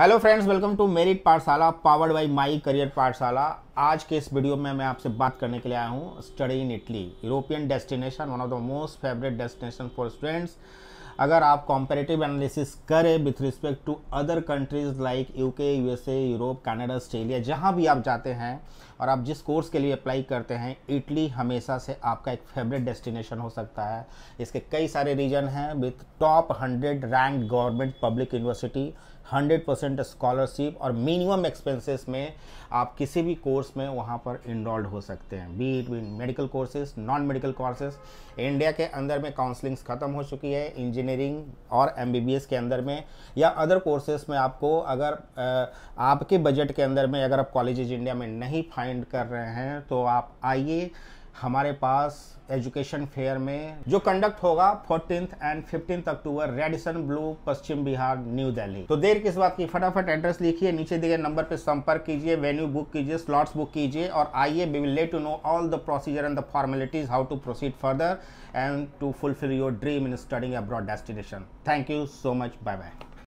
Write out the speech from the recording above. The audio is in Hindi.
hello friends welcome to Merit Pathshala powered by My Career Pathshala आज के इस वीडियो में मैं आपसे बात करने के लिए आया हूँ study in Italy European destination one of the most favourite destination for students अगर आप कॉम्पेरेटिव एनालिसिस करें with respect to other countries like UK USA Europe Canada Australia जहाँ भी आप जाते हैं और आप जिस कोर्स के लिए अप्लाई करते हैं इटली हमेशा से आपका एक फेवरेट डेस्टिनेशन हो सकता है इसके कई सारे रीजन हैं with top hundred rank government public university hundred percent scholarship और मिनिमम एक्सपेंसेस में आप किसी भी कोर्स में वहाँ पर इनरोल्ड हो सकते हैं be it be medical courses non medical courses India के अंदर में काउंसलिंग्स ख़त्म हो चुकी है इंजीनियरिंग और एम के अंदर में या अदर कोर्सेज में आपको अगर आपके बजट के अंदर में अगर आप कॉलेज इंडिया में नहीं फाइंड अटेंड कर रहे हैं तो आप आइए हमारे पास एजुकेशन फेयर में जो कंडक्ट होगा fourteen and fifteenth October Radisson Blu Paschim Vihar New Delhi तो देर किस बात की फटाफट एड्रेस लिखिए नीचे दिए नंबर पर संपर्क कीजिए वेन्यू बुक कीजिए स्लॉट्स बुक कीजिए और आइए we will let to know all the procedure and the formalities how to proceed further and to fulfil your dream in studying abroad destination thank you so much bye bye